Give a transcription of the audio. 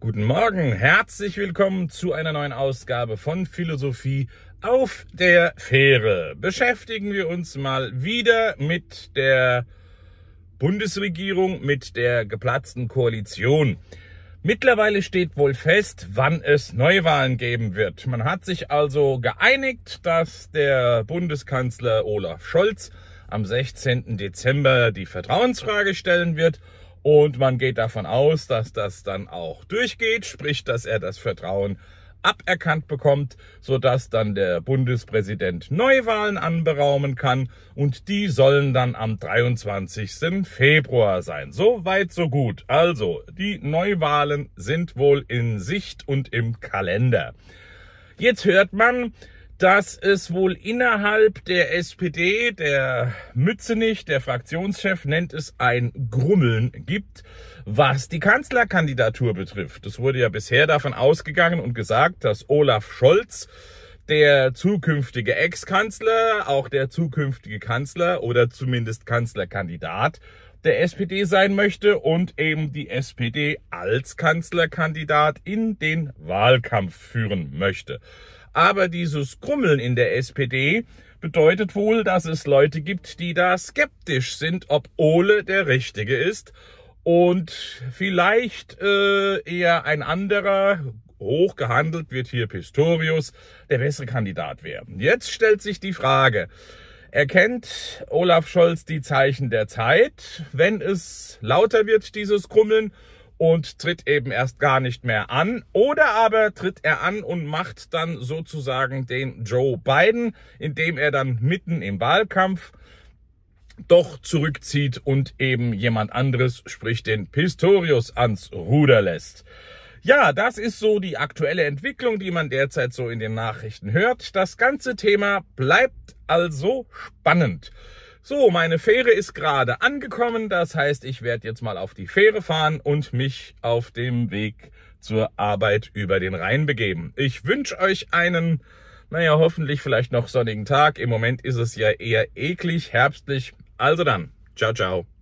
Guten Morgen, herzlich willkommen zu einer neuen Ausgabe von Philosophie auf der Fähre. Beschäftigen wir uns mal wieder mit der Bundesregierung, mit der geplatzten Koalition. Mittlerweile steht wohl fest, wann es Neuwahlen geben wird. Man hat sich also geeinigt, dass der Bundeskanzler Olaf Scholz am 16. Dezember die Vertrauensfrage stellen wird und man geht davon aus, dass das dann auch durchgeht, sprich, dass er das Vertrauen aberkannt bekommt, sodass dann der Bundespräsident Neuwahlen anberaumen kann und die sollen dann am 23. Februar sein. So weit, so gut. Also, die Neuwahlen sind wohl in Sicht und im Kalender. Jetzt hört man, dass es wohl innerhalb der SPD, der Mützenich, der Fraktionschef nennt es ein Grummeln gibt, was die Kanzlerkandidatur betrifft. Es wurde ja bisher davon ausgegangen und gesagt, dass Olaf Scholz der zukünftige Ex-Kanzler, auch der zukünftige Kanzler oder zumindest Kanzlerkandidat der SPD sein möchte und eben die SPD als Kanzlerkandidat in den Wahlkampf führen möchte. Aber dieses Grummeln in der SPD bedeutet wohl, dass es Leute gibt, die da skeptisch sind, ob Ole der Richtige ist und vielleicht äh, eher ein anderer hoch gehandelt wird hier Pistorius der bessere Kandidat werden. Jetzt stellt sich die Frage, erkennt Olaf Scholz die Zeichen der Zeit, wenn es lauter wird, dieses Krummeln, und tritt eben erst gar nicht mehr an. Oder aber tritt er an und macht dann sozusagen den Joe Biden, indem er dann mitten im Wahlkampf doch zurückzieht und eben jemand anderes, sprich den Pistorius, ans Ruder lässt. Ja, das ist so die aktuelle Entwicklung, die man derzeit so in den Nachrichten hört. Das ganze Thema bleibt also spannend. So, meine Fähre ist gerade angekommen. Das heißt, ich werde jetzt mal auf die Fähre fahren und mich auf dem Weg zur Arbeit über den Rhein begeben. Ich wünsche euch einen, naja, hoffentlich vielleicht noch sonnigen Tag. Im Moment ist es ja eher eklig, herbstlich. Also dann, ciao, ciao.